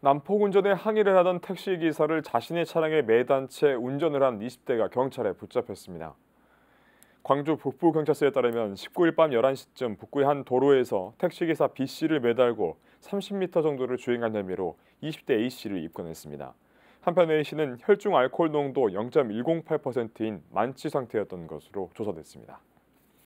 남포군전에 항의를 하던 택시 기사를 자신의 차량에 매단 채 운전을 한 20대가 경찰에 붙잡혔습니다. 광주 북부경찰서에 따르면 19일 밤 11시쯤 북구의 한 도로에서 택시기사 B씨를 매달고 30m 정도를 주행한 혐의로 20대 A씨를 입건했습니다. 한편 A씨는 혈중 알코올 농도 0.108%인 만취 상태였던 것으로 조사됐습니다.